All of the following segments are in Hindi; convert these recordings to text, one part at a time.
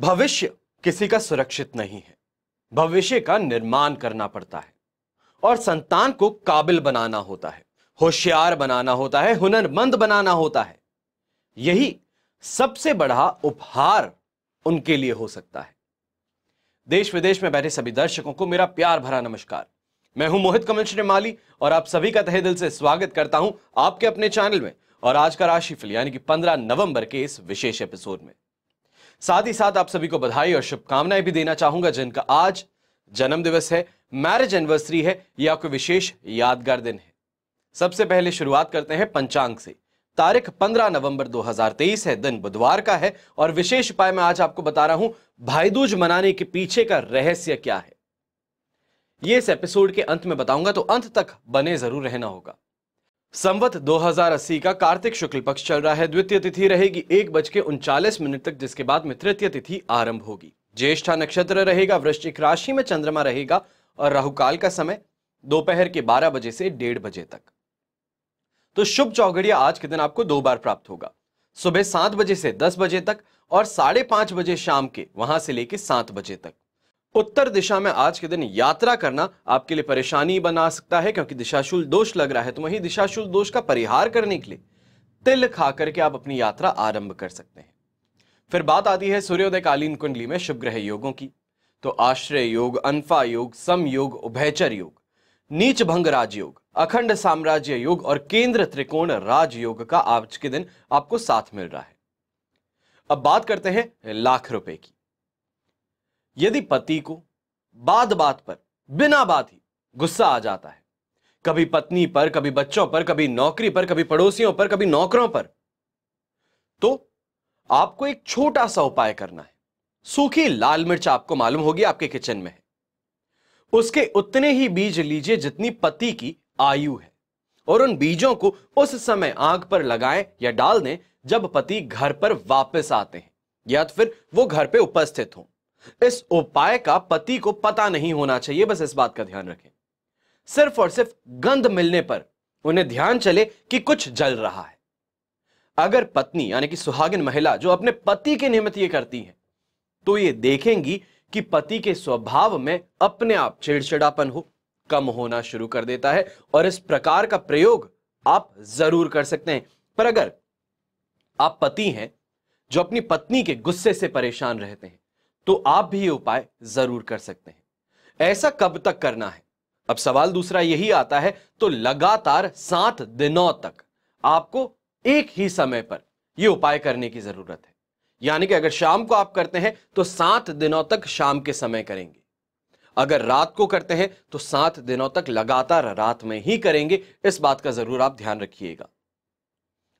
भविष्य किसी का सुरक्षित नहीं है भविष्य का निर्माण करना पड़ता है और संतान को काबिल बनाना होता है होशियार बनाना होता है हुनरमंद बनाना होता है यही सबसे बड़ा उपहार उनके लिए हो सकता है देश विदेश में बैठे सभी दर्शकों को मेरा प्यार भरा नमस्कार मैं हूं मोहित कमल माली और आप सभी का तहे दिल से स्वागत करता हूं आपके अपने चैनल में और आज का राशिफल यानी कि 15 नवंबर के इस विशेष एपिसोड में साथ ही साथ आप सभी को बधाई और शुभकामनाएं भी देना चाहूंगा जिनका आज जन्म दिवस है मैरिज एनिवर्सरी है या कोई विशेष यादगार दिन है सबसे पहले शुरुआत करते हैं पंचांग से तारीख 15 नवंबर 2023 है दिन बुधवार का है और विशेष उपाय में आज आपको बता रहा हूं भाईदूज मनाने के पीछे का रहस्य क्या है यह इस एपिसोड के अंत में बताऊंगा तो अंत तक बने जरूर रहना होगा संवत 2080 का कार्तिक शुक्ल पक्ष चल रहा है द्वितीय तिथि रहेगी एक बज के उनचालीस मिनट तक जिसके बाद में तृतीय तिथि आरंभ होगी ज्येष्ठा नक्षत्र रहेगा वृश्चिक राशि में चंद्रमा रहेगा और राहुकाल का समय दोपहर के 12 बजे से डेढ़ बजे तक तो शुभ चौघड़िया आज के दिन आपको दो बार प्राप्त होगा सुबह सात बजे से दस बजे तक और साढ़े पांच बजे शाम के वहां से लेकर सात बजे तक उत्तर दिशा में आज के दिन यात्रा करना आपके लिए परेशानी बना सकता है क्योंकि दिशाशूल दोष लग रहा है तो वही दिशाशूल दोष का परिहार करने के लिए तिल खा करके आप अपनी यात्रा आरंभ कर सकते हैं फिर बात आती है सूर्योदय कालीन कुंडली में शुभ ग्रह योगों की तो आश्रय योग अनफा योग सम योग उभयचर योग नीच भंग राजयोग अखंड साम्राज्य योग और केंद्र त्रिकोण राजयोग का आज के दिन आपको साथ मिल रहा है अब बात करते हैं लाख रुपए की यदि पति को बात बात पर बिना बात ही गुस्सा आ जाता है कभी पत्नी पर कभी बच्चों पर कभी नौकरी पर कभी पड़ोसियों पर कभी नौकरों पर तो आपको एक छोटा सा उपाय करना है सूखी लाल मिर्च आपको मालूम होगी आपके किचन में है उसके उतने ही बीज लीजिए जितनी पति की आयु है और उन बीजों को उस समय आग पर लगाएं या डाल दें जब पति घर पर वापस आते हैं या तो फिर वो घर पे उपस्थित हों इस उपाय का पति को पता नहीं होना चाहिए बस इस बात का ध्यान रखें सिर्फ और सिर्फ गंध मिलने पर उन्हें ध्यान चले कि कुछ जल रहा है अगर पत्नी यानी कि सुहागिन महिला जो अपने पति के निमित्त ये करती है तो ये देखेंगी कि पति के स्वभाव में अपने आप चिड़चिड़ापन हो कम होना शुरू कर देता है और इस प्रकार का प्रयोग आप जरूर कर सकते हैं पर अगर आप पति हैं जो अपनी पत्नी के गुस्से से परेशान रहते हैं तो आप भी ये उपाय जरूर कर सकते हैं ऐसा कब तक करना है अब सवाल दूसरा यही आता है तो लगातार सात दिनों तक आपको एक ही समय पर यह उपाय करने की जरूरत है यानी कि अगर शाम को आप करते हैं तो सात दिनों तक शाम के समय करेंगे अगर रात को करते हैं तो सात दिनों तक लगातार रात में ही करेंगे इस बात का जरूर आप ध्यान रखिएगा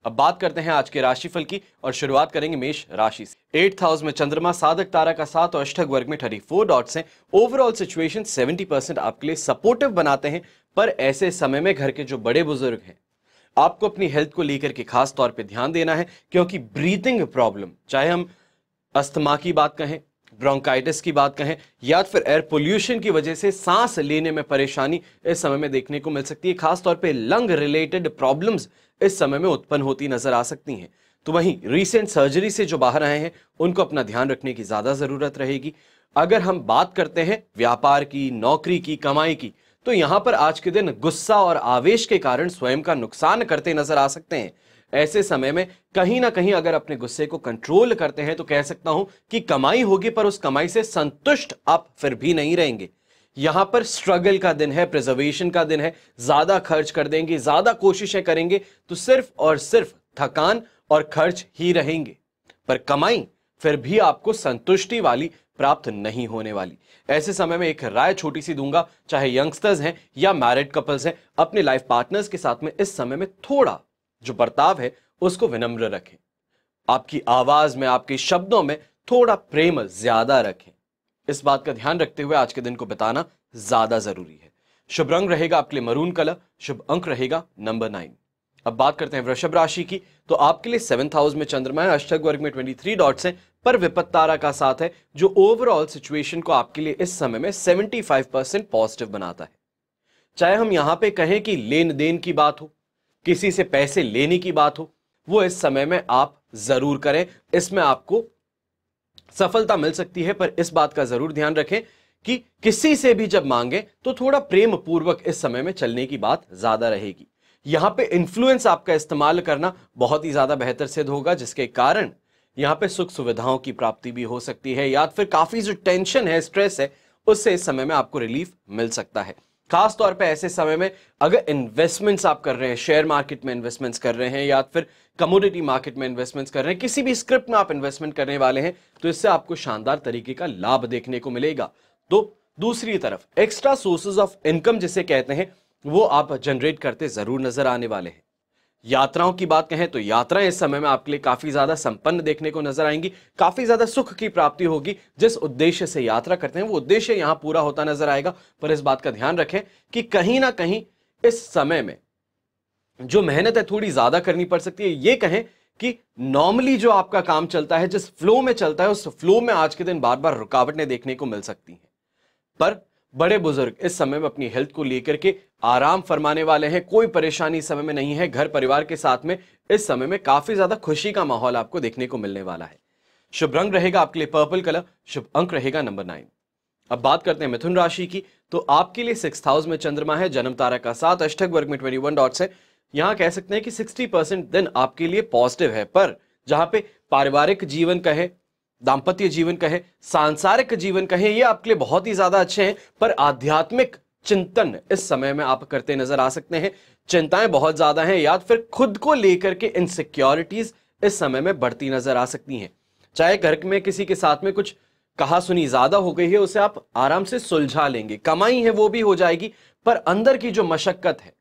अब बात करते हैं आज के राशिफल की और शुरुआत करेंगे मेष राशि से एट्थ हाउस में चंद्रमा साधक तारा का साथ और अष्टक वर्ग में थर्टी फोर डॉट्स हैं ओवरऑल सिचुएशन सेवेंटी परसेंट आपके लिए सपोर्टिव बनाते हैं पर ऐसे समय में घर के जो बड़े बुजुर्ग हैं आपको अपनी हेल्थ को लेकर के खास तौर पर ध्यान देना है क्योंकि ब्रीथिंग प्रॉब्लम चाहे हम अस्थमा की बात कहें ब्रोंकाइटिस की बात कहें या फिर एयर पोल्यूशन की वजह से सांस लेने में परेशानी इस समय में देखने को मिल सकती है खासतौर पर लंग रिलेटेड प्रॉब्लम्स इस समय में उत्पन्न होती नजर आ सकती हैं तो वहीं रिसेंट सर्जरी से जो बाहर आए हैं उनको अपना ध्यान रखने की ज़्यादा ज़रूरत रहेगी अगर हम बात करते हैं व्यापार की नौकरी की कमाई की तो यहां पर आज के दिन गुस्सा और आवेश के कारण स्वयं का नुकसान करते नजर आ सकते हैं ऐसे समय में कहीं ना कहीं अगर अपने गुस्से को कंट्रोल करते हैं तो कह सकता हूं कि कमाई होगी पर उस कमाई से संतुष्ट आप फिर भी नहीं रहेंगे यहां पर स्ट्रगल का दिन है प्रिजर्वेशन का दिन है ज़्यादा खर्च कर देंगे ज़्यादा कोशिशें करेंगे तो सिर्फ और सिर्फ थकान और खर्च ही रहेंगे पर कमाई फिर भी आपको संतुष्टि वाली प्राप्त नहीं होने वाली ऐसे समय में एक राय छोटी सी दूंगा चाहे यंगस्टर्स हैं या मैरिड कपल्स हैं अपने लाइफ पार्टनर्स के साथ में इस समय में थोड़ा जो बर्ताव है उसको विनम्र रखें आपकी आवाज में आपके शब्दों में थोड़ा प्रेम ज्यादा रखें इस बात का ध्यान रखते हुए आज के दिन को बताना ज्यादा जरूरी है शुभ रंग रहेगा आपके लिए मरून कलर शुभ अंक रहेगा नंबर नाइन अब बात करते हैं वृषभ राशि की तो आपके लिए सेवंथ हाउस में चंद्रमा है अष्टक वर्ग में थ्री डॉट्स हैं पर विपत तारा का साथ है जो ओवरऑल सिचुएशन को आपके लिए इस समय में सेवेंटी फाइव परसेंट पॉजिटिव बनाता है चाहे हम यहां पे कहें कि लेन देन की बात हो किसी से पैसे लेने की बात हो वो इस समय में आप जरूर करें इसमें आपको सफलता मिल सकती है पर इस बात का जरूर ध्यान रखें कि किसी से भी जब मांगे तो थोड़ा प्रेम पूर्वक इस समय में चलने की बात ज्यादा रहेगी यहां पे इन्फ्लुएंस आपका इस्तेमाल करना बहुत ही ज्यादा बेहतर सिद्ध होगा जिसके कारण यहां पे सुख सुविधाओं की प्राप्ति भी हो सकती है या फिर काफी जो टेंशन है स्ट्रेस है उससे इस समय में आपको रिलीफ मिल सकता है खास तौर पे ऐसे समय में अगर इन्वेस्टमेंट्स आप कर रहे हैं शेयर मार्केट में इन्वेस्टमेंट्स कर रहे हैं या फिर कमोडिटी मार्केट में इन्वेस्टमेंट्स कर रहे हैं किसी भी स्क्रिप्ट में आप इन्वेस्टमेंट करने वाले हैं तो इससे आपको शानदार तरीके का लाभ देखने को मिलेगा तो दूसरी तरफ एक्स्ट्रा सोर्सेज ऑफ इनकम जिसे कहते हैं वो आप जनरेट करते जरूर नजर आने वाले हैं यात्राओं की बात कहें तो यात्राएं इस समय में आपके लिए काफी ज्यादा संपन्न देखने को नजर आएंगी काफी ज्यादा सुख की प्राप्ति होगी जिस उद्देश्य से यात्रा करते हैं वो उद्देश्य यहां पूरा होता नजर आएगा पर इस बात का ध्यान रखें कि कहीं ना कहीं इस समय में जो मेहनत है थोड़ी ज्यादा करनी पड़ सकती है ये कहें कि नॉर्मली जो आपका काम चलता है जिस फ्लो में चलता है उस फ्लो में आज के दिन बार बार रुकावटें देखने को मिल सकती हैं पर बड़े बुजुर्ग इस समय में अपनी हेल्थ को लेकर के आराम फरमाने वाले हैं कोई परेशानी इस समय में नहीं है घर परिवार के साथ में इस समय में काफी ज्यादा खुशी का माहौल आपको देखने को मिलने वाला है शुभ रंग रहेगा आपके लिए पर्पल कलर शुभ अंक रहेगा नंबर नाइन अब बात करते हैं मिथुन राशि की तो आपके लिए सिक्स हाउस में चंद्रमा है जन्म तारा का साथ अष्टक वर्ग में ट्वेंटी वन डॉट्स है यहाँ कह सकते हैं कि सिक्सटी परसेंट दिन आपके लिए पॉजिटिव है पर जहां पे पारिवारिक जीवन कहे दाम्पत्य जीवन कहें सांसारिक जीवन कहें ये आपके लिए बहुत ही ज्यादा अच्छे हैं पर आध्यात्मिक चिंतन इस समय में आप करते नजर आ सकते हैं चिंताएं बहुत ज्यादा हैं या फिर खुद को लेकर के इनसिक्योरिटीज इस समय में बढ़ती नजर आ सकती हैं चाहे घर में किसी के साथ में कुछ कहा सुनी ज्यादा हो गई है उसे आप आराम से सुलझा लेंगे कमाई है वो भी हो जाएगी पर अंदर की जो मशक्कत है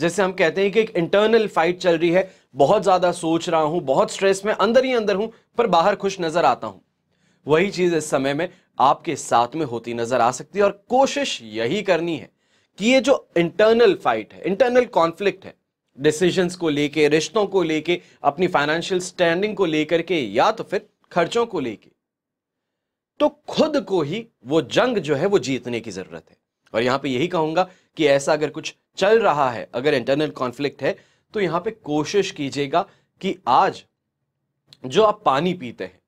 जैसे हम कहते हैं कि एक इंटरनल फाइट चल रही है बहुत ज़्यादा सोच रहा हूं बहुत स्ट्रेस में अंदर ही अंदर हूं पर बाहर खुश नज़र आता हूं वही चीज़ इस समय में आपके साथ में होती नज़र आ सकती है और कोशिश यही करनी है कि ये जो इंटरनल फाइट है इंटरनल कॉन्फ्लिक्ट है डिसीजंस को लेके रिश्तों को लेके अपनी फाइनेंशियल स्टैंडिंग को लेकर के या तो फिर खर्चों को लेके तो खुद को ही वो जंग जो है वो जीतने की जरूरत है और यहाँ पे यही कहूँगा कि ऐसा अगर कुछ चल रहा है अगर इंटरनल कॉन्फ्लिक्ट है तो यहाँ पे कोशिश कीजिएगा कि आज जो आप पानी पीते हैं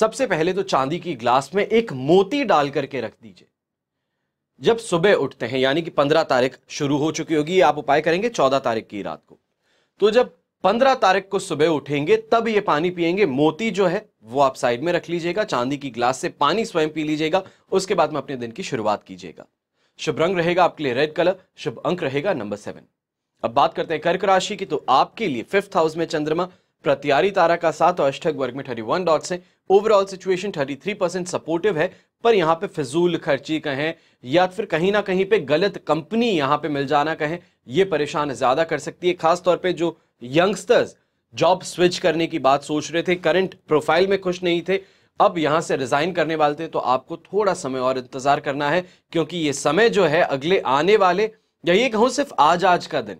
सबसे पहले तो चांदी की ग्लास में एक मोती डाल करके रख दीजिए जब सुबह उठते हैं यानी कि पंद्रह तारीख शुरू हो चुकी होगी आप उपाय करेंगे चौदह तारीख की रात को तो जब पंद्रह तारीख को सुबह उठेंगे तब ये पानी पिएंगे मोती जो है वो आप साइड में रख लीजिएगा चांदी की ग्लास से पानी स्वयं पी लीजिएगा उसके बाद में अपने दिन की शुरुआत कीजिएगा शुभ रंग रहेगा आपके लिए रेड कलर शुभ अंक रहेगा नंबर सेवन अब बात करते हैं कर्क राशि की तो आपके लिए फिफ्थ हाउस में चंद्रमा प्रत्यारी तारा का साथ और अष्टक वर्ग में थर्टी वन डॉट्स है overall situation thirty three percent supportive है पर यहाँ पे फिजूल खर्ची कहें या फिर कहीं ना कहीं पे गलत कंपनी यहाँ पे मिल जाना कहें ये परेशान ज्यादा कर सकती है खासतौर पर जो यंगस्टर्स जॉब स्विच करने की बात सोच रहे थे करंट प्रोफाइल में खुश नहीं थे अब यहां से रिज़ाइन करने वाले थे तो आपको थोड़ा समय और इंतज़ार करना है क्योंकि ये समय जो है अगले आने वाले या ये कहूं सिर्फ आज आज का दिन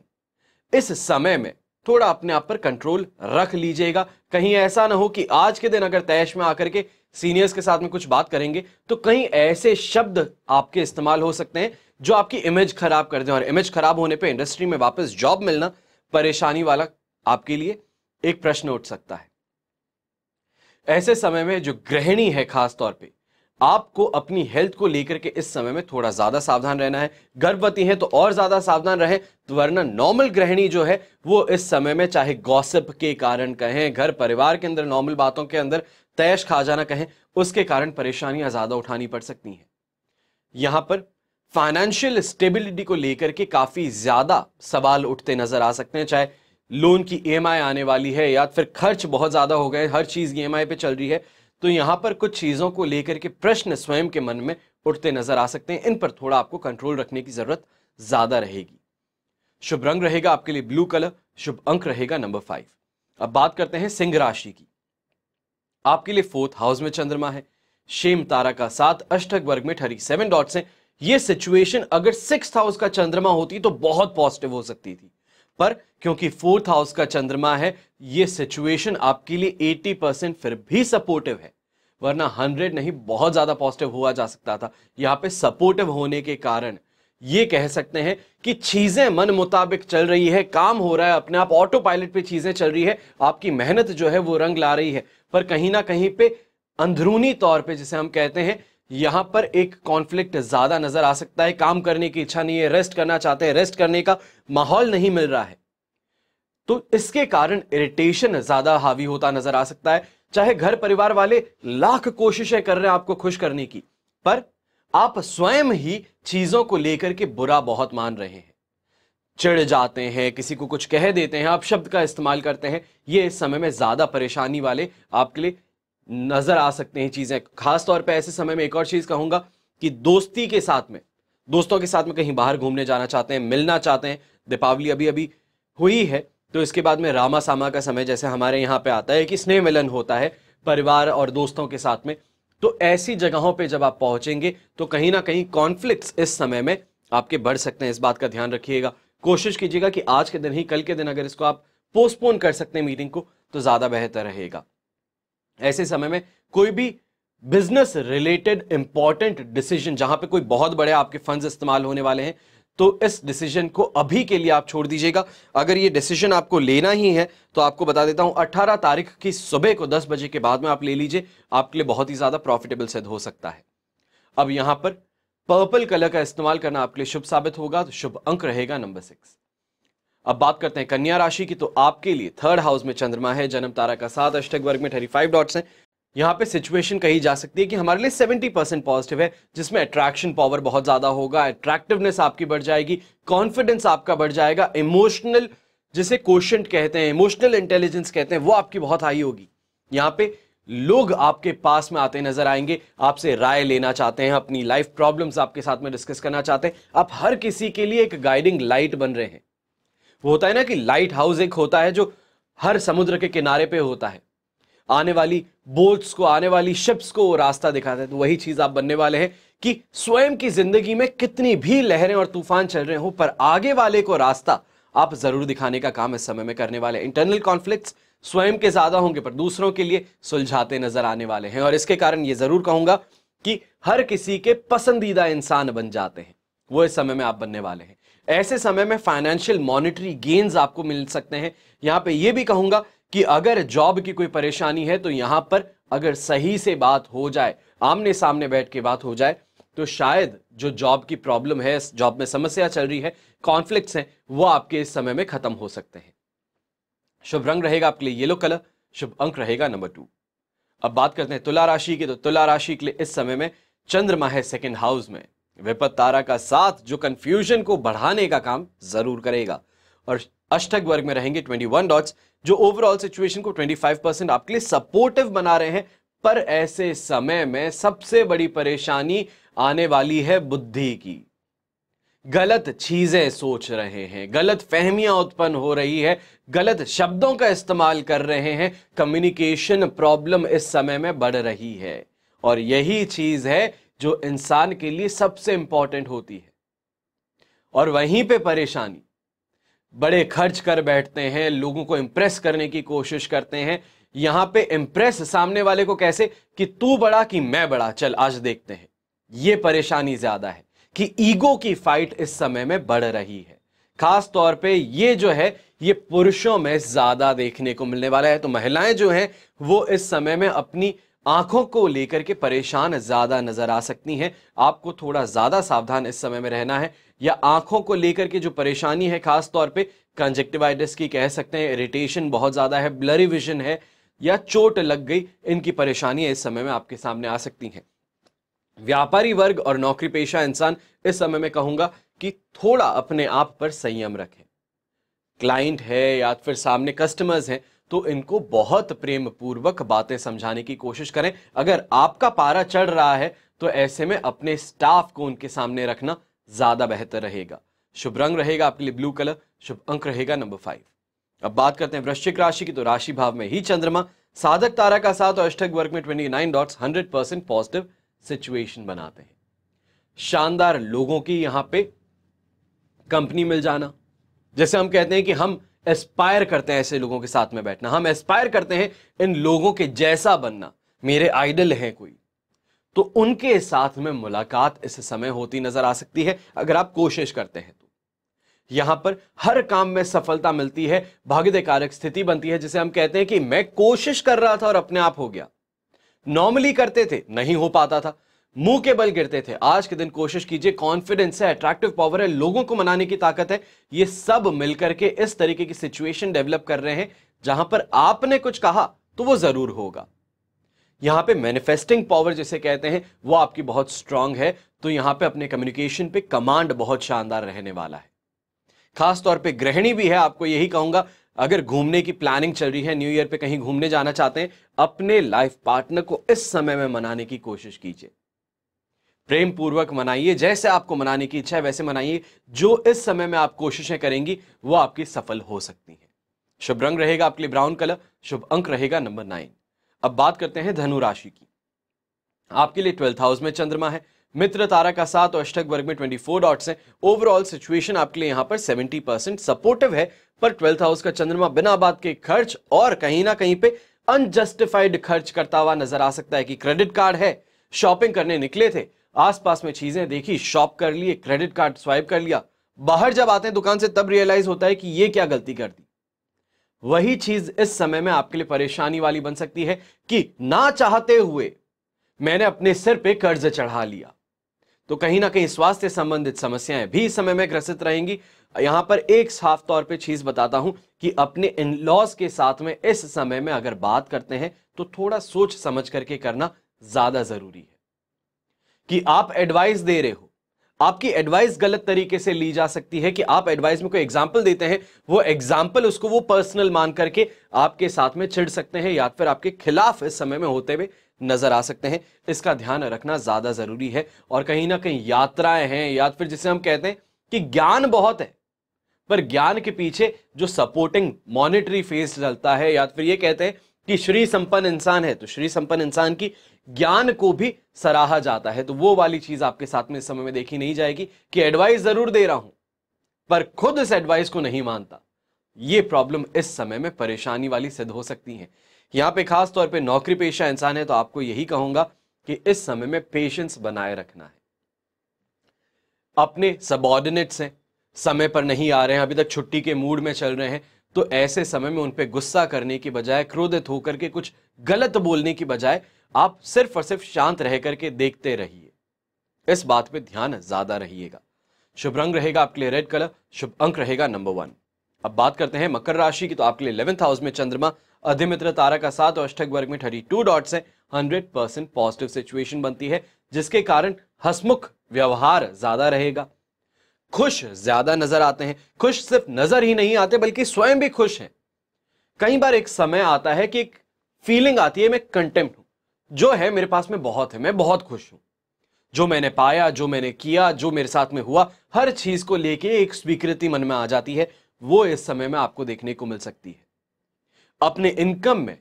इस समय में थोड़ा अपने आप पर कंट्रोल रख लीजिएगा कहीं ऐसा ना हो कि आज के दिन अगर तैश में आकर के सीनियर्स के साथ में कुछ बात करेंगे तो कहीं ऐसे शब्द आपके इस्तेमाल हो सकते हैं जो आपकी इमेज खराब कर दें और इमेज खराब होने पे इंडस्ट्री में वापस जॉब मिलना परेशानी वाला आपके लिए एक प्रश्न उठ सकता है ऐसे समय में जो गृहिणी है खास तौर पे आपको अपनी हेल्थ को लेकर के इस समय में थोड़ा ज्यादा सावधान रहना है गर्भवती हैं तो और ज्यादा सावधान रहें तो वरना नॉर्मल गृहिणी जो है वो इस समय में चाहे गॉसिप के कारण कहें घर परिवार के अंदर नॉर्मल बातों के अंदर तैश खा जाना कहें उसके कारण परेशानियां ज्यादा उठानी पड़ सकती हैं यहां पर फाइनेंशियल स्टेबिलिटी को लेकर के काफी ज्यादा सवाल उठते नजर आ सकते हैं चाहे लोन की ईएमआई e आने वाली है या फिर खर्च बहुत ज़्यादा हो गए हर चीज़ ईएमआई e पे चल रही है तो यहाँ पर कुछ चीज़ों को लेकर के प्रश्न स्वयं के मन में उठते नजर आ सकते हैं इन पर थोड़ा आपको कंट्रोल रखने की ज़रूरत ज़्यादा रहेगी शुभ रंग रहेगा आपके लिए ब्लू कलर शुभ अंक रहेगा नंबर फाइव अब बात करते हैं सिंह राशि की आपके लिए फोर्थ हाउस में चंद्रमा है शेम तारा का साथ अष्टक वर्ग में ठरी सेवन डॉट्स हैं ये सिचुएशन अगर सिक्स हाउस का चंद्रमा होती तो बहुत पॉजिटिव हो सकती थी पर क्योंकि फोर्थ हाउस का चंद्रमा है ये सिचुएशन आपके लिए 80 परसेंट फिर भी सपोर्टिव है वरना 100 नहीं बहुत ज्यादा पॉजिटिव हुआ जा सकता था यहां पे सपोर्टिव होने के कारण ये कह सकते हैं कि चीजें मन मुताबिक चल रही है काम हो रहा है अपने आप ऑटो पायलट पे चीजें चल रही है आपकी मेहनत जो है वो रंग ला रही है पर कहीं ना कहीं पे अंदरूनी तौर पे जिसे हम कहते हैं यहां पर एक कॉन्फ्लिक्ट ज्यादा नजर आ सकता है काम करने की इच्छा नहीं है रेस्ट करना चाहते हैं रेस्ट करने का माहौल नहीं मिल रहा है तो इसके कारण इरिटेशन ज्यादा हावी होता नजर आ सकता है चाहे घर परिवार वाले लाख कोशिशें कर रहे हैं आपको खुश करने की पर आप स्वयं ही चीजों को लेकर के बुरा बहुत मान रहे हैं चिड़ जाते हैं किसी को कुछ कह देते हैं आप शब्द का इस्तेमाल करते हैं ये इस समय में ज्यादा परेशानी वाले आपके लिए नज़र आ सकते हैं चीज़ें खास तौर पे ऐसे समय में एक और चीज़ कहूंगा कि दोस्ती के साथ में दोस्तों के साथ में कहीं बाहर घूमने जाना चाहते हैं मिलना चाहते हैं दीपावली अभी अभी हुई है तो इसके बाद में रामा सामा का समय जैसे हमारे यहाँ पे आता है कि स्नेह मिलन होता है परिवार और दोस्तों के साथ में तो ऐसी जगहों पे जब आप पहुंचेंगे तो कहीं ना कहीं कॉन्फ्लिक्ट्स इस समय में आपके बढ़ सकते हैं इस बात का ध्यान रखिएगा कोशिश कीजिएगा कि आज के दिन ही कल के दिन अगर इसको आप पोस्टपोन कर सकते हैं मीटिंग को तो ज़्यादा बेहतर रहेगा ऐसे समय में कोई भी बिजनेस रिलेटेड इंपॉर्टेंट डिसीजन जहां पे कोई बहुत बड़े आपके फंड्स इस्तेमाल होने वाले हैं तो इस डिसीजन को अभी के लिए आप छोड़ दीजिएगा अगर ये डिसीजन आपको लेना ही है तो आपको बता देता हूं 18 तारीख की सुबह को 10 बजे के बाद में आप ले लीजिए आपके लिए बहुत ही ज्यादा प्रॉफिटेबल सिद्ध हो सकता है अब यहां पर पर्पल कलर का इस्तेमाल करना आपके लिए शुभ साबित होगा तो शुभ अंक रहेगा नंबर सिक्स अब बात करते हैं कन्या राशि की तो आपके लिए थर्ड हाउस में चंद्रमा है जन्म तारा का साथ अष्टक वर्ग में थर्टी फाइव डॉट्स हैं यहाँ पे सिचुएशन कही जा सकती है कि हमारे लिए सेवेंटी परसेंट पॉजिटिव है जिसमें अट्रैक्शन पावर बहुत ज़्यादा होगा अट्रैक्टिवनेस आपकी बढ़ जाएगी कॉन्फिडेंस आपका बढ़ जाएगा इमोशनल जिसे क्वेश्चन कहते हैं इमोशनल इंटेलिजेंस कहते हैं वो आपकी बहुत हाई होगी यहाँ पे लोग आपके पास में आते नजर आएंगे आपसे राय लेना चाहते हैं अपनी लाइफ प्रॉब्लम्स आपके साथ में डिस्कस करना चाहते हैं आप हर किसी के लिए एक गाइडिंग लाइट बन रहे हैं वो होता है ना कि लाइट हाउस एक होता है जो हर समुद्र के किनारे पे होता है आने वाली बोट्स को आने वाली शिप्स को रास्ता दिखाता है तो वही चीज आप बनने वाले हैं कि स्वयं की जिंदगी में कितनी भी लहरें और तूफान चल रहे हो पर आगे वाले को रास्ता आप जरूर दिखाने का काम इस समय में करने वाले हैं इंटरनल कॉन्फ्लिक्ट्स स्वयं के ज्यादा होंगे पर दूसरों के लिए सुलझाते नजर आने वाले हैं और इसके कारण ये जरूर कहूंगा कि हर किसी के पसंदीदा इंसान बन जाते हैं वो इस समय में आप बनने वाले हैं ऐसे समय में फाइनेंशियल मॉनिटरी गेन्स आपको मिल सकते हैं यहां पे ये भी कहूंगा कि अगर जॉब की कोई परेशानी है तो यहां पर अगर सही से बात हो जाए आमने सामने बैठ के बात हो जाए तो शायद जो जॉब की प्रॉब्लम है जॉब में समस्या चल रही है कॉन्फ्लिक्ट्स हैं वो आपके इस समय में खत्म हो सकते हैं शुभ रंग रहेगा आपके लिए येलो कलर शुभ अंक रहेगा नंबर टू अब बात करते हैं तुला राशि की तो तुला राशि के लिए इस समय में चंद्रमा है सेकेंड हाउस में विपत तारा का साथ जो कंफ्यूजन को बढ़ाने का काम जरूर करेगा और अष्टक वर्ग में रहेंगे 21 डॉट्स जो ओवरऑल सिचुएशन को 25 परसेंट आपके लिए सपोर्टिव बना रहे हैं पर ऐसे समय में सबसे बड़ी परेशानी आने वाली है बुद्धि की गलत चीजें सोच रहे हैं गलत फहमियां उत्पन्न हो रही है गलत शब्दों का इस्तेमाल कर रहे हैं कम्युनिकेशन प्रॉब्लम इस समय में बढ़ रही है और यही चीज है जो इंसान के लिए सबसे इंपॉर्टेंट होती है और वहीं पे परेशानी बड़े खर्च कर बैठते हैं लोगों को इंप्रेस करने की कोशिश करते हैं यहां पे इंप्रेस सामने वाले को कैसे कि तू बड़ा कि मैं बड़ा चल आज देखते हैं ये परेशानी ज्यादा है कि ईगो की फाइट इस समय में बढ़ रही है खास तौर पे ये जो है ये पुरुषों में ज्यादा देखने को मिलने वाला है तो महिलाएं जो हैं वो इस समय में अपनी आंखों को लेकर के परेशान ज़्यादा नज़र आ सकती हैं आपको थोड़ा ज़्यादा सावधान इस समय में रहना है या आंखों को लेकर के जो परेशानी है खास तौर पे कंजेक्टिवाइटिस की कह सकते हैं इरिटेशन बहुत ज़्यादा है ब्लरी विजन है या चोट लग गई इनकी परेशानियां इस समय में आपके सामने आ सकती हैं व्यापारी वर्ग और नौकरी पेशा इंसान इस समय में कहूंगा कि थोड़ा अपने आप पर संयम रखें क्लाइंट है या फिर सामने कस्टमर्स हैं तो इनको बहुत प्रेम पूर्वक बातें समझाने की कोशिश करें अगर आपका पारा चढ़ रहा है तो ऐसे में अपने स्टाफ को उनके सामने रखना ज्यादा बेहतर रहेगा शुभ रंग रहेगा आपके लिए ब्लू कलर शुभ अंक रहेगा नंबर फाइव अब बात करते हैं वृश्चिक राशि की तो राशि भाव में ही चंद्रमा साधक तारा का साथ और अष्टक वर्ग में twenty nine dots hundred percent positive situation बनाते हैं शानदार लोगों की यहां पे कंपनी मिल जाना जैसे हम कहते हैं कि हम एस्पायर करते हैं ऐसे लोगों के साथ में बैठना हम एस्पायर करते हैं इन लोगों के जैसा बनना मेरे आइडल हैं कोई तो उनके साथ में मुलाकात इस समय होती नजर आ सकती है अगर आप कोशिश करते हैं तो यहां पर हर काम में सफलता मिलती है भाग्यकारक स्थिति बनती है जिसे हम कहते हैं कि मैं कोशिश कर रहा था और अपने आप हो गया नॉर्मली करते थे नहीं हो पाता था मुंह के बल गिरते थे आज के दिन कोशिश कीजिए कॉन्फिडेंस है अट्रैक्टिव पावर है लोगों को मनाने की ताकत है ये सब मिलकर के इस तरीके की सिचुएशन डेवलप कर रहे हैं जहां पर आपने कुछ कहा तो वो जरूर होगा यहां पे मैनिफेस्टिंग पावर जिसे कहते हैं वो आपकी बहुत स्ट्रांग है तो यहां पे अपने कम्युनिकेशन पे कमांड बहुत शानदार रहने वाला है खास तौर पे गृहिणी भी है आपको यही कहूंगा अगर घूमने की प्लानिंग चल रही है न्यू ईयर पे कहीं घूमने जाना चाहते हैं अपने लाइफ पार्टनर को इस समय में मनाने की कोशिश कीजिए प्रेम पूर्वक मनाइए जैसे आपको मनाने की इच्छा है वैसे मनाइए जो इस समय में आप कोशिशें करेंगी वो आपकी सफल हो सकती हैं शुभ रंग रहेगा आपके लिए ब्राउन कलर शुभ अंक रहेगा नंबर नाइन अब बात करते हैं धनु राशि की आपके लिए ट्वेल्थ हाउस में चंद्रमा है मित्र तारा का साथ और अष्टक वर्ग में ट्वेंटी फोर डॉट्स हैं ओवरऑल सिचुएशन आपके लिए यहाँ पर सेवेंटी परसेंट सपोर्टिव है पर ट्वेल्थ हाउस का चंद्रमा बिना बात के खर्च और कहीं ना कहीं पे अनजस्टिफाइड खर्च करता हुआ नजर आ सकता है कि क्रेडिट कार्ड है शॉपिंग करने निकले थे आसपास में चीजें देखी शॉप कर लिए क्रेडिट कार्ड स्वाइप कर लिया बाहर जब आते हैं दुकान से तब रियलाइज होता है कि ये क्या गलती कर दी वही चीज इस समय में आपके लिए परेशानी वाली बन सकती है कि ना चाहते हुए मैंने अपने सिर पे कर्ज चढ़ा लिया तो कहीं ना कहीं स्वास्थ्य संबंधित समस्याएं भी इस समय में ग्रसित रहेंगी यहां पर एक साफ तौर पे चीज बताता हूं कि अपने इन लॉस के साथ में इस समय में अगर बात करते हैं तो थोड़ा सोच समझ करके करना ज्यादा जरूरी है कि आप एडवाइस दे रहे हो आपकी एडवाइस गलत तरीके से ली जा सकती है कि आप एडवाइस में कोई एग्जाम्पल देते हैं वो एग्जाम्पल उसको वो पर्सनल मान करके आपके साथ में छिड़ सकते हैं या फिर आपके खिलाफ इस समय में होते हुए नजर आ सकते हैं इसका ध्यान रखना ज्यादा जरूरी है और कहीं ना कहीं यात्राएं हैं या फिर जिसे हम कहते हैं कि ज्ञान बहुत है पर ज्ञान के पीछे जो सपोर्टिंग मॉनिटरी फेस चलता है या फिर ये कहते हैं कि श्री संपन्न इंसान है तो श्री संपन्न इंसान की ज्ञान को भी सराहा जाता है तो वो वाली चीज आपके साथ में इस समय में देखी नहीं जाएगी कि एडवाइस जरूर दे रहा हूं पर खुद इस एडवाइस को नहीं मानता ये प्रॉब्लम इस समय में परेशानी वाली सिद्ध हो सकती है यहां पे खास तौर पे नौकरी पेशा इंसान है तो आपको यही कहूंगा कि इस समय में पेशेंस बनाए रखना है अपने सबॉर्डिनेट्स हैं समय पर नहीं आ रहे हैं अभी तक छुट्टी के मूड में चल रहे हैं तो ऐसे समय में उन पर गुस्सा करने की बजाय क्रोधित होकर के कुछ गलत बोलने की बजाय आप सिर्फ और सिर्फ शांत रह करके देखते रहिए इस बात पे ध्यान ज्यादा रहिएगा शुभ रंग रहेगा आपके लिए रेड कलर शुभ अंक रहेगा नंबर वन अब बात करते हैं मकर राशि की तो आपके लिए इलेवेंथ हाउस में चंद्रमा अधिमित्र तारा का साथ और अष्टक वर्ग में थर्टी टू डॉट्स है हंड्रेड परसेंट पॉजिटिव सिचुएशन बनती है जिसके कारण हसमुख व्यवहार ज्यादा रहेगा खुश ज्यादा नजर आते हैं खुश सिर्फ नजर ही नहीं आते बल्कि स्वयं भी खुश हैं कई बार एक समय आता है कि एक फीलिंग आती है मैं कंटेम्प्ट हूं जो है मेरे पास में बहुत है मैं बहुत खुश हूं जो मैंने पाया जो मैंने किया जो मेरे साथ में हुआ हर चीज को लेके एक स्वीकृति मन में आ जाती है वो इस समय में आपको देखने को मिल सकती है अपने इनकम में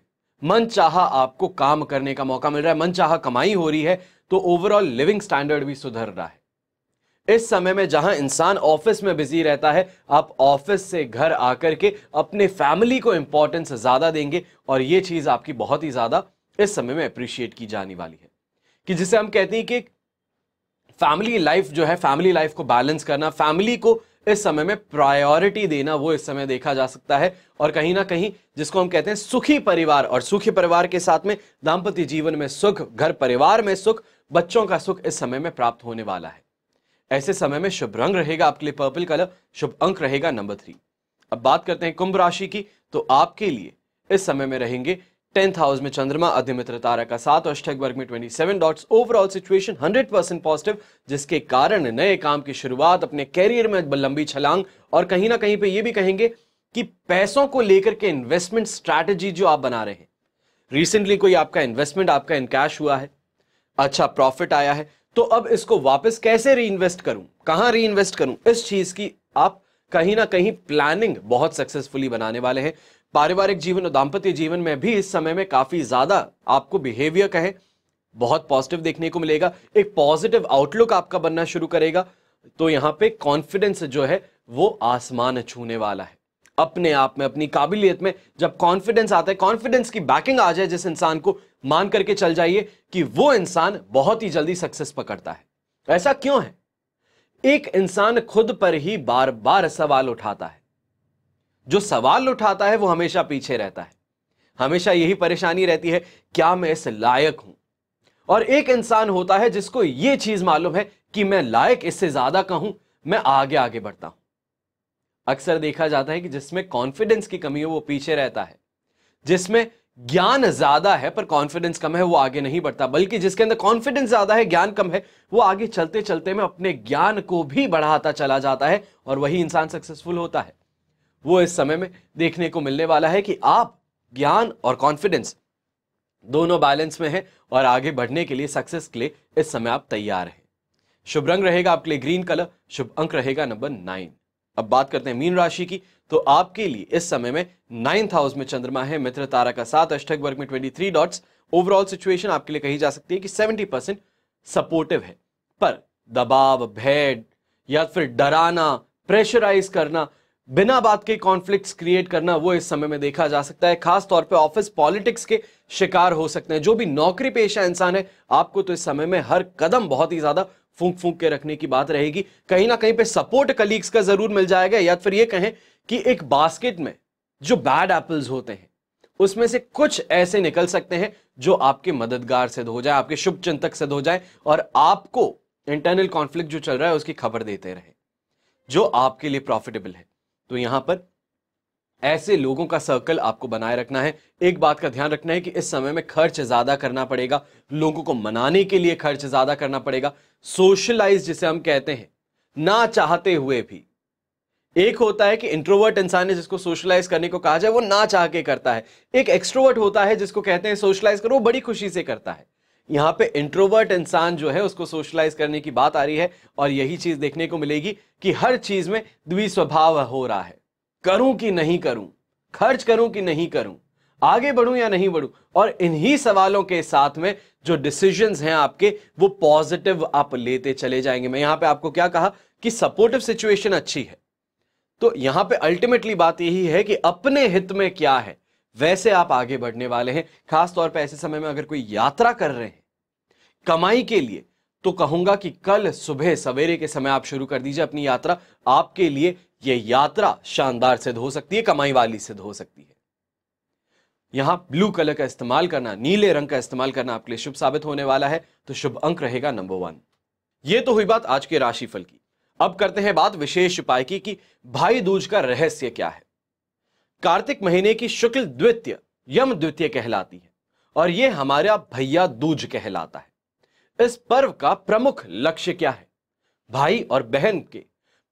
मन चाह आपको काम करने का मौका मिल रहा है मन चाह कमाई हो रही है तो ओवरऑल लिविंग स्टैंडर्ड भी सुधर रहा है इस समय में जहां इंसान ऑफिस में बिजी रहता है आप ऑफिस से घर आकर के अपने फैमिली को इंपॉर्टेंस ज़्यादा देंगे और ये चीज़ आपकी बहुत ही ज़्यादा इस समय में अप्रिशिएट की जाने वाली है कि जिसे हम कहते हैं कि फैमिली लाइफ जो है फैमिली लाइफ को बैलेंस करना फैमिली को इस समय में प्रायोरिटी देना वो इस समय देखा जा सकता है और कहीं ना कहीं जिसको हम कहते हैं सुखी परिवार और सुखी परिवार के साथ में दाम्पत्य जीवन में सुख घर परिवार में सुख बच्चों का सुख इस समय में प्राप्त होने वाला है ऐसे समय में शुभ रंग रहेगा आपके लिए पर्पल कलर शुभ अंक रहेगा नंबर थ्री अब बात करते हैं कुंभ राशि की तो आपके लिए इस समय में रहेंगे टेंथ हाउस में चंद्रमा अधिमित्र तारा का साथ और अष्टक वर्ग में twenty seven dot overall situation hundred percent positive जिसके कारण नए काम की शुरुआत अपने कैरियर में लंबी छलांग और कहीं ना कहीं पे ये भी कहेंगे कि पैसों को लेकर के इन्वेस्टमेंट स्ट्रैटेजी जो आप बना रहे हैं रिसेंटली कोई आपका इन्वेस्टमेंट आपका इनकैश हुआ है अच्छा प्रॉफिट आया है तो अब इसको वापस कैसे री इन्वेस्ट करूं कहां री इन्वेस्ट करूं इस चीज की आप कहीं ना कहीं प्लानिंग बहुत सक्सेसफुली बनाने वाले हैं पारिवारिक जीवन और दाम्पत्य जीवन में भी इस समय में काफी ज्यादा आपको बिहेवियर कहे बहुत पॉजिटिव देखने को मिलेगा एक पॉजिटिव आउटलुक आपका बनना शुरू करेगा तो यहां पे कॉन्फिडेंस जो है वो आसमान छूने वाला है अपने आप में अपनी काबिलियत में जब कॉन्फिडेंस आता है कॉन्फिडेंस की बैकिंग आ जाए जिस इंसान को मान करके चल जाइए कि वो इंसान बहुत ही जल्दी सक्सेस पकड़ता है तो ऐसा क्यों है एक इंसान खुद पर ही बार बार सवाल उठाता है जो सवाल उठाता है वो हमेशा पीछे रहता है हमेशा यही परेशानी रहती है क्या मैं इस लायक हूं और एक इंसान होता है जिसको ये चीज मालूम है कि मैं लायक इससे ज्यादा कहूं मैं आगे आगे बढ़ता हूं अक्सर देखा जाता है कि जिसमें कॉन्फिडेंस की कमी है वो पीछे रहता है जिसमें ज्ञान ज्यादा है पर कॉन्फिडेंस कम है वो आगे नहीं बढ़ता बल्कि जिसके अंदर कॉन्फिडेंस ज्यादा है ज्ञान कम है वो आगे चलते चलते में अपने ज्ञान को भी बढ़ाता चला जाता है और वही इंसान सक्सेसफुल होता है वो इस समय में देखने को मिलने वाला है कि आप ज्ञान और कॉन्फिडेंस दोनों बैलेंस में है और आगे बढ़ने के लिए सक्सेस के लिए इस समय आप तैयार हैं शुभ रंग रहेगा आपके लिए ग्रीन कलर शुभ अंक रहेगा नंबर नाइन अब बात करते हैं मीन राशि की तो आपके लिए इस समय में नाइन्थ हाउस में चंद्रमा है मित्र तारा का साथ अष्टक वर्ग में थ्री डॉट्स ओवरऑल सिचुएशन आपके लिए कही जा सकती है कि सेवेंटी परसेंट सपोर्टिव है पर दबाव भेद या फिर डराना प्रेशराइज करना बिना बात के कॉन्फ्लिक्ट्स क्रिएट करना वो इस समय में देखा जा सकता है खास तौर पे ऑफिस पॉलिटिक्स के शिकार हो सकते हैं जो भी नौकरी पेशा इंसान है आपको तो इस समय में हर कदम बहुत ही ज्यादा फूंक फूंक के रखने की बात रहेगी कहीं ना कहीं पे सपोर्ट कलीग्स का जरूर मिल जाएगा या फिर ये कहें कि एक बास्केट में जो बैड एप्पल्स होते हैं उसमें से कुछ ऐसे निकल सकते हैं जो आपके मददगार सिद्ध हो जाए आपके शुभ चिंतक सिद्ध हो जाए और आपको इंटरनल कॉन्फ्लिक्ट जो चल रहा है उसकी खबर देते रहे जो आपके लिए प्रॉफिटेबल है तो यहां पर ऐसे लोगों का सर्कल आपको बनाए रखना है एक बात का ध्यान रखना है कि इस समय में खर्च ज़्यादा करना पड़ेगा लोगों को मनाने के लिए खर्च ज़्यादा करना पड़ेगा सोशलाइज जिसे हम कहते हैं ना चाहते हुए भी एक होता है कि इंट्रोवर्ट इंसान है जिसको सोशलाइज करने को कहा जाए वो ना चाह के करता है एक एक्सट्रोवर्ट होता है जिसको कहते हैं सोशलाइज करो वो बड़ी खुशी से करता है यहां पे इंट्रोवर्ट इंसान जो है उसको सोशलाइज करने की बात आ रही है और यही चीज देखने को मिलेगी कि हर चीज में द्विस्वभाव हो रहा है करूं कि नहीं करूं खर्च करूं कि नहीं करूं आगे बढ़ूं या नहीं बढ़ूं और इन्हीं सवालों के साथ में जो डिसीजंस हैं आपके वो पॉजिटिव आप लेते चले जाएंगे मैं यहां पे आपको क्या कहा कि सपोर्टिव सिचुएशन अच्छी है तो यहां पे अल्टीमेटली बात यही है कि अपने हित में क्या है वैसे आप आगे बढ़ने वाले हैं खासतौर पर ऐसे समय में अगर कोई यात्रा कर रहे हैं कमाई के लिए तो कहूंगा कि कल सुबह सवेरे के समय आप शुरू कर दीजिए अपनी यात्रा आपके लिए यह यात्रा शानदार सिद्ध हो सकती है कमाई वाली सिद्ध हो सकती है यहां ब्लू कलर का इस्तेमाल करना नीले रंग का इस्तेमाल करना आपके लिए शुभ साबित होने वाला है तो शुभ अंक रहेगा नंबर वन ये तो हुई बात आज के राशिफल की अब करते हैं बात विशेष उपाय की कि भाई दूज का रहस्य क्या है कार्तिक महीने की शुक्ल द्वितीय यम द्वितीय कहलाती है और यह हमारा भैया दूज कहलाता है इस पर्व का प्रमुख लक्ष्य क्या है भाई और बहन के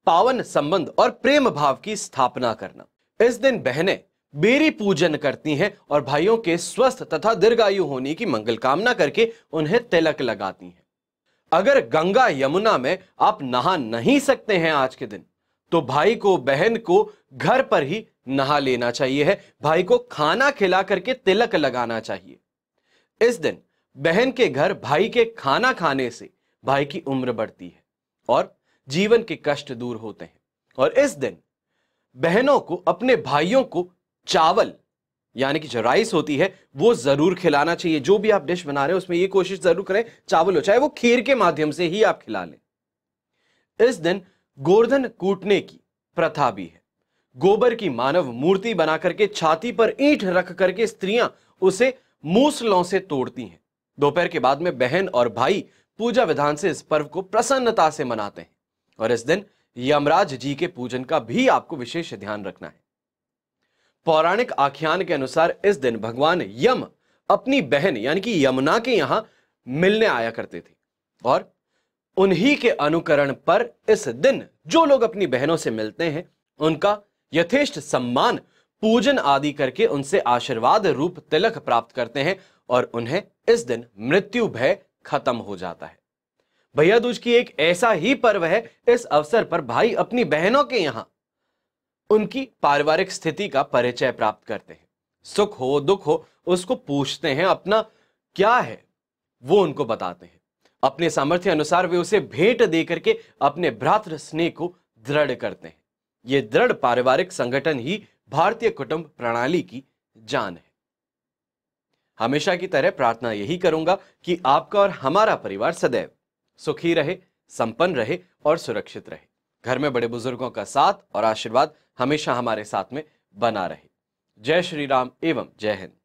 पावन संबंध और प्रेम भाव की स्थापना करना इस दिन बहनें बेरी पूजन करती हैं और भाइयों के स्वस्थ तथा दीर्घायु होने की मंगल कामना करके उन्हें तिलक लगाती हैं अगर गंगा यमुना में आप नहा नहीं सकते हैं आज के दिन तो भाई को बहन को घर पर ही नहा लेना चाहिए है भाई को खाना खिला करके तिलक लगाना चाहिए इस दिन बहन के घर भाई के खाना खाने से भाई की उम्र बढ़ती है और जीवन के कष्ट दूर होते हैं और इस दिन बहनों को अपने भाइयों को चावल यानी कि जो राइस होती है वो जरूर खिलाना चाहिए जो भी आप डिश बना रहे हैं उसमें ये कोशिश जरूर करें चावल हो चाहे वो खीर के माध्यम से ही आप खिला लें इस दिन गोर्धन कूटने की प्रथा भी है गोबर की मानव मूर्ति बना करके छाती पर ईंट रख करके स्त्रियां उसे मूसलों से तोड़ती हैं दोपहर के बाद में बहन और भाई पूजा विधान से इस पर्व को प्रसन्नता से मनाते हैं और इस दिन यमराज जी के पूजन का भी आपको विशेष ध्यान रखना है पौराणिक आख्यान के अनुसार इस दिन भगवान यम अपनी बहन यानी कि यमुना के यहां मिलने आया करते थे और उन्हीं के अनुकरण पर इस दिन जो लोग अपनी बहनों से मिलते हैं उनका यथेष्ट सम्मान पूजन आदि करके उनसे आशीर्वाद रूप तिलक प्राप्त करते हैं और उन्हें इस दिन मृत्यु भय खत्म हो जाता है भैया दूज की एक ऐसा ही पर्व है इस अवसर पर भाई अपनी बहनों के यहां उनकी पारिवारिक स्थिति का परिचय प्राप्त करते हैं सुख हो दुख हो उसको पूछते हैं अपना क्या है वो उनको बताते हैं अपने सामर्थ्य अनुसार वे उसे भेंट दे करके अपने भ्रातृ स्नेह को दृढ़ करते हैं ये दृढ़ पारिवारिक संगठन ही भारतीय कुटुंब प्रणाली की जान है हमेशा की तरह प्रार्थना यही करूंगा कि आपका और हमारा परिवार सदैव सुखी रहे संपन्न रहे और सुरक्षित रहे घर में बड़े बुजुर्गों का साथ और आशीर्वाद हमेशा हमारे साथ में बना रहे जय श्री राम एवं जय हिंद